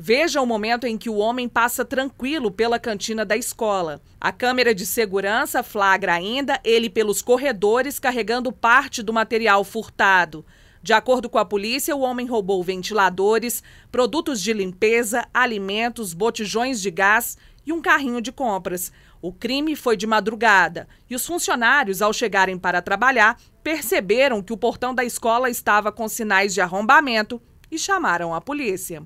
Veja o momento em que o homem passa tranquilo pela cantina da escola. A câmera de segurança flagra ainda ele pelos corredores carregando parte do material furtado. De acordo com a polícia, o homem roubou ventiladores, produtos de limpeza, alimentos, botijões de gás e um carrinho de compras. O crime foi de madrugada e os funcionários, ao chegarem para trabalhar, perceberam que o portão da escola estava com sinais de arrombamento e chamaram a polícia.